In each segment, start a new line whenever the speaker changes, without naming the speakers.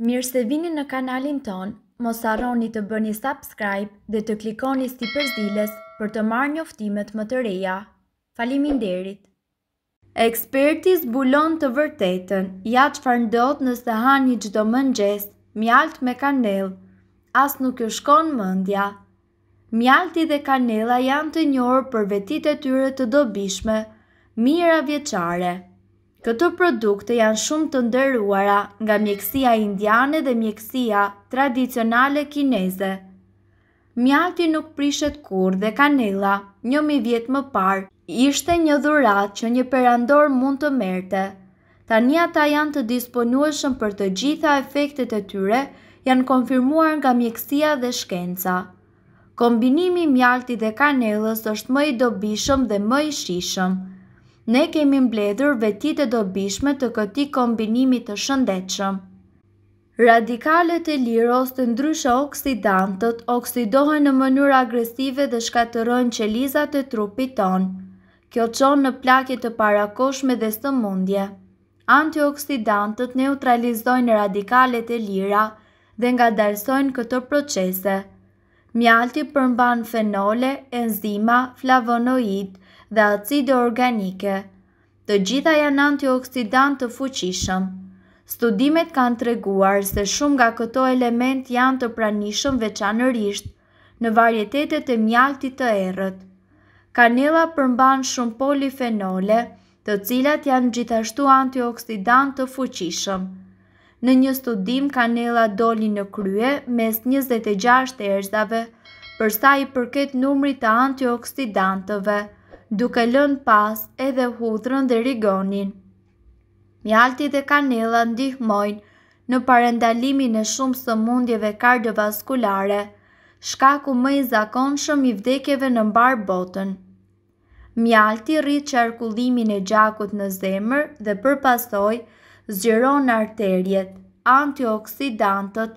Mirë se vini në kanalin ton, mos arroni të bëni subscribe dhe të klikoni sti përzdiles për të marrë njoftimet më të reja. Falimin derit! Eksperti zbulon të vërtetën, ja që farndot nëse sëhan një gjdo mëngjes, mjalt me kanel, as nuk ju shkon mëndja. Mjalti dhe kanela janë të njërë për vetit e tyre të dobishme, mira vjeqare. Këto produkte janë shumë të ndërruara nga mjekësia indiane dhe mjekësia tradicionale kineze. Mjalti nuk prishet kur dhe kanela, një mi vjetë më parë, ishte një dhurat që një perandor mund të merte. Tani ata janë të disponueshëm për të gjitha efektet e tyre, janë konfirmuar nga mjekësia dhe shkenca. Kombinimi mjalti dhe kanelës është më i dobishëm dhe më i shishëm ne kemi mbledhur vetit e dobishme të këti kombinimit të shëndechëm. Radikalet e lirë ose të ndryshë oksidantët oksidohen në mënyrë agresive dhe shkaterojnë qelizat e trupit tonë. Kjo qonë në plakit të parakoshme dhe së mundje. Antioksidantët neutralizojnë radikalet e lira dhe nga darsojnë këto procese. Mjalti përmban fenole, enzima, flavonoid, dhe acide organike. Të gjitha janë antioksidant të fuqishëm. Studimet kanë treguar se shumë nga këto element janë të pranishëm veçanërisht në varjetetet e mjaltit të erët. Kanela përmban shumë polifenole, të cilat janë gjithashtu antioksidant të fuqishëm. Në një studim, kanela doli në krye mes 26 erëzave përsa i përket numri të antioksidantëve, duke lën pas edhe hudrën dhe rigonin. Mjalti dhe kanela ndihmojnë në parendalimin e shumë së mundjeve kardiovaskulare, shkaku më i zakon shumë i vdekjeve në mbarë botën. Mjalti rritë qarkullimin e gjakut në zemër dhe përpasoj zgjeron arterjet, antioksidantët,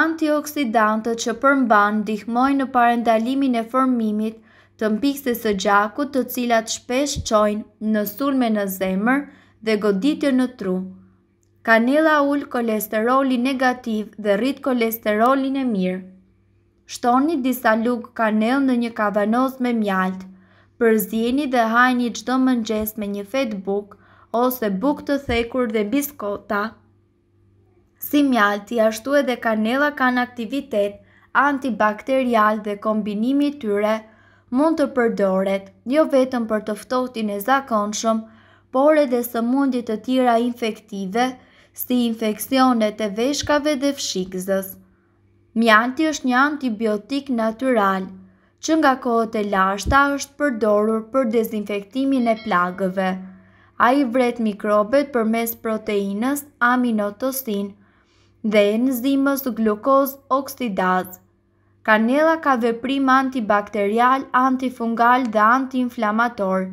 antioksidantët që përmban ndihmojnë në parendalimin e formimit të mpikse së gjaku të cilat shpesh qojnë në sulme në zemër dhe goditje në tru. Kanela ullë kolesterolin negativ dhe rritë kolesterolin e mirë. Shtoni disa lukë kanel në një kavanoz me mjaltë, përzjeni dhe hajni qdo mëngjes me një fet buk, ose buk të thekur dhe biskota. Si mjaltë, i ashtu edhe kanela kanë aktivitet, antibakterial dhe kombinimi tyre, mund të përdoret, jo vetëm për të ftohtin e zakonshëm, por edhe së mundit të tjera infektive, si infekcionet e veshkave dhe fshikëzës. Mjanti është një antibiotik natural, që nga kohët e lashta është përdorur për dezinfektimin e plagëve. A i vret mikrobet për mes proteinës aminotosin dhe enzimës glukoz oksidazë. Kanela ka veprim antibakterial, antifungal dhe antiinflamator.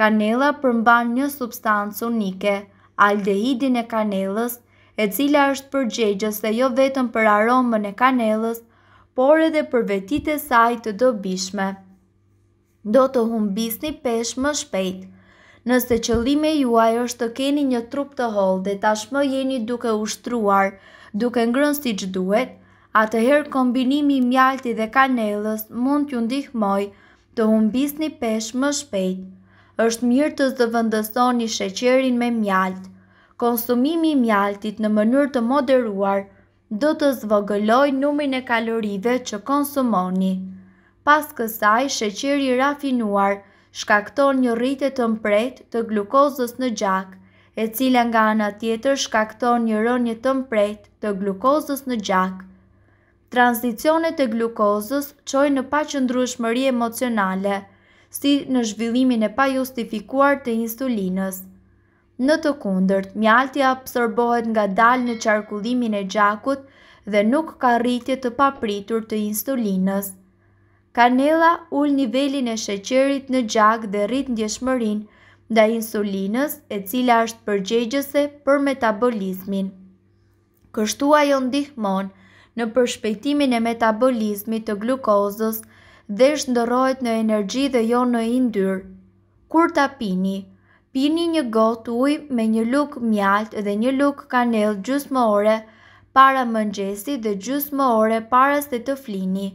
Kanela përmban një substancë unike, aldehidin e kanelës, e cila është përgjegjës dhe jo vetëm për aromën e kanelës, por edhe për vetit e saj të dobishme. Do të humbisni pesh më shpejt. Nëse qëllime juaj është të keni një trup të hollë dhe tashmë jeni duke ushtruar, duke ngrënë si që duhet, A të herë kombinimi i mjalti dhe kanelës mund t'ju ndihmoj të humbis një pesh më shpejt. është mirë të zëvëndësoni sheqerin me mjalt. Konsumimi i mjaltit në mënyrë të moderuar do të zvogëloj numin e kalorive që konsumoni. Pas kësaj, sheqeri rafinuar shkakton një rritet të mprejt të glukozës në gjak, e cila nga anë atjetër shkakton një rënje të mprejt të glukozës në gjak. Transicionet e glukozës qojnë në pa qëndrushmëri emocionale, si në zhvillimin e pa justifikuar të insulinës. Në të kundërt, mjalti absorbohet nga dalë në qarkullimin e gjakut dhe nuk ka rritje të papritur të insulinës. Kanela ull nivelin e sheqerit në gjak dhe rrit ndjeshmërin nda insulinës e cila është përgjegjese për metabolizmin. Kështu ajo ndihmonë, në përshpejtimin e metabolizmit të glukozës dhe shndërojt në energji dhe jo në indyr. Kur ta pini? Pini një got uj me një luk mjalt dhe një luk kanel gjusë më ore para mëngjesi dhe gjusë më ore para se të flini.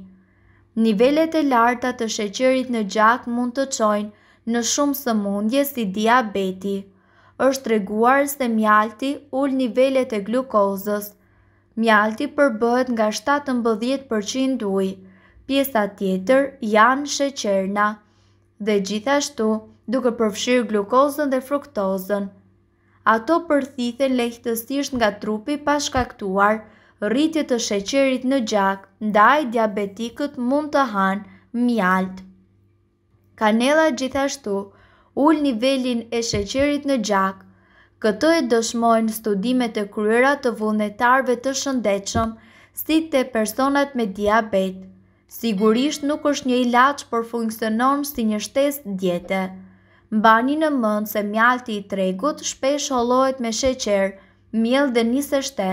Nivellet e larta të sheqerit në gjak mund të qojnë në shumë së mundje si diabeti. është reguar se mjalti ull nivellet e glukozës, mjalti përbëhet nga 7-10% uj, pjesa tjetër janë sheqerna, dhe gjithashtu duke përfshirë glukozën dhe fruktozën. Ato përthithen lehtësisht nga trupi pashkaktuar, rritje të sheqerit në gjak, ndaj diabetikët mund të hanë mjalt. Kanela gjithashtu ul nivelin e sheqerit në gjak, Këto e dëshmojnë studimet e kryera të vullnetarve të shëndechëm, si të personat me diabet. Sigurisht nuk është një ilaq për funksionon si një shtes djetë. Mbani në mëndë se mjalti i tregut shpesh hollojt me sheqer, mjell dhe njëse shte.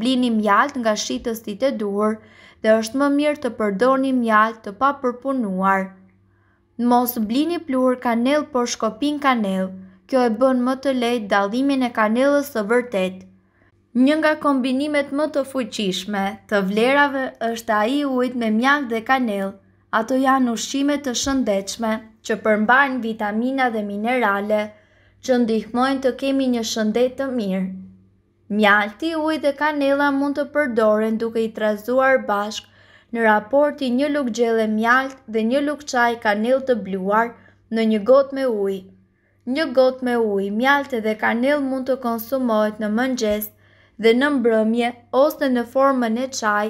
Blini mjalt nga shqitës ti të duhur dhe është më mirë të përdoni mjalt të pa përpunuar. Mos blini pluhur kanel për shkopin kanel kjo e bën më të lejt dalimin e kanelës të vërtet. Një nga kombinimet më të fuqishme të vlerave është a i ujt me mjak dhe kanel, ato janë ushqime të shëndechme që përmbajnë vitamina dhe minerale që ndihmojnë të kemi një shëndet të mirë. Mjalti uj dhe kanela mund të përdoren duke i trazuar bashk në raporti një luk gjele mjalt dhe një luk qaj kanel të bluar në një got me ujë. Një gotë me ujë, mjaltë dhe kanel mund të konsumohet në mëngjes dhe në mbrëmje ose në formën e qaj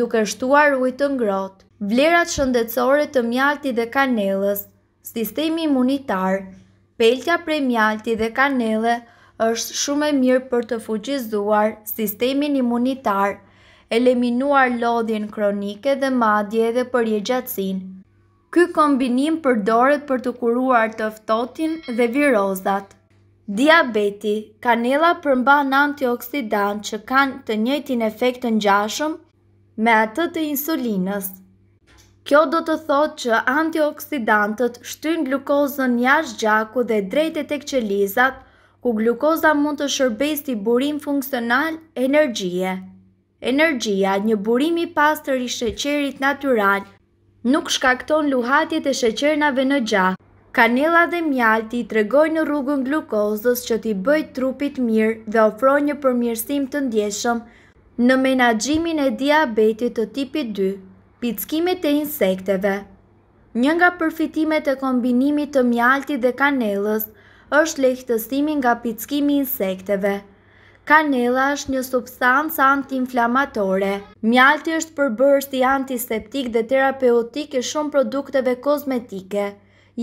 duke shtuar ujë të ngrot. Vlerat shëndetësore të mjalti dhe kanelës, sistemi imunitar, peltja prej mjalti dhe kanele është shumë e mirë për të fuqizuar sistemin imunitar, eliminuar lodhjen kronike dhe madje edhe për gjatsin. Ky kombinim përdoret për të kuruar të ftohtin dhe virozat. Diabeti, kanela përmban antioksidant që kanë të njëjtin efekt në ngjashëm me atë të insulinës. Kjo do të thotë që antioksidantët shtyn glukozën jashtë gjaku dhe drejt tek qelizat, ku glukoza mund të shërbejë si burim funksional energjie. Energjia, një burim i pastër i sheqerit natyral, nuk shkakton luhatjet e sheqernave në gjahë. Kanela dhe mjalti të regoj në rrugën glukozës që t'i bëjt trupit mirë dhe ofroj një përmjërsim të ndjeshëm në menagjimin e diabetit të tipit 2, pizkimit e insekteve. Një nga përfitimet e kombinimit të mjalti dhe kanelës është lehtësimin nga pizkimi insekteve. Kanela është një substancë anti-inflamatore. Mjalti është përbërës antiseptik dhe terapeutik e shumë produkteve kozmetike.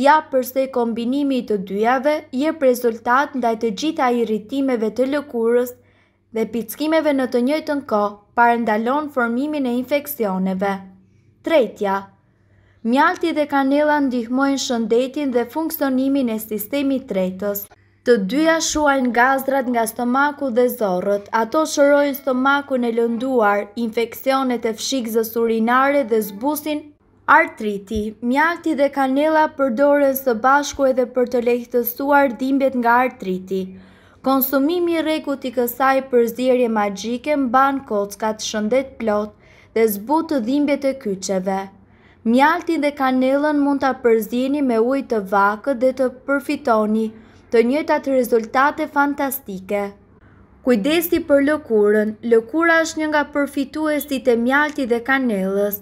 Ja përse kombinimi të dyjave, je rezultat ndaj të gjitha irritimeve të lëkurës dhe pizkimeve në të njëtën ko, parendalon formimin e infekcioneve. Tretja Mjalti dhe kanela ndihmojnë shëndetin dhe funksionimin e sistemi tretës. Të dyja shuajnë gazdrat nga stomaku dhe zorët, ato shërojnë stomaku në lënduar, infekcionet e fshikzës urinare dhe zbusin artriti. Mjakti dhe kanela përdorën së bashku edhe për të lehtësuar dimbet nga artriti. Konsumimi rekut i kësaj për zirje magjike mban kockat shëndet plot dhe zbut të dhimbet e kyqeve. Mjaltin dhe kanelën mund të përzini me ujtë të vakët dhe të përfitoni të njëtat rezultate fantastike. Kujdesi për lëkurën, lëkura është një nga përfituesit e mjalti dhe kanelës.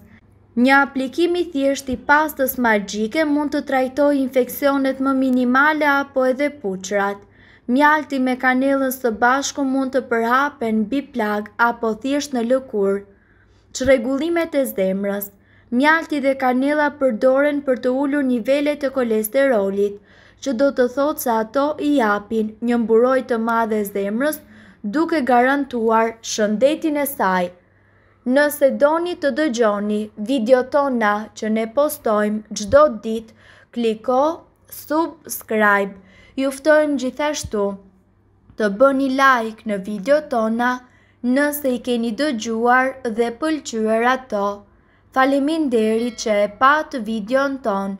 Një aplikimi thjesht i pastës magjike mund të trajtoj infekcionet më minimale apo edhe puqrat. Mjalti me kanelës së bashku mund të përhapen bi plag apo thjesht në lëkur. Që regullimet e zemrës, mjalti dhe kanela përdoren për të ullur nivellet e kolesterolit, që do të thot se ato i japin një mburoj të madhe zemrës duke garantuar shëndetin e saj. Nëse doni të dëgjoni video tona që ne postojmë gjdo dit, kliko subscribe. Juftojmë gjithashtu të bëni like në video tona nëse i keni dëgjuar dhe pëlqyër ato. Falimin deri që e patë videon tonë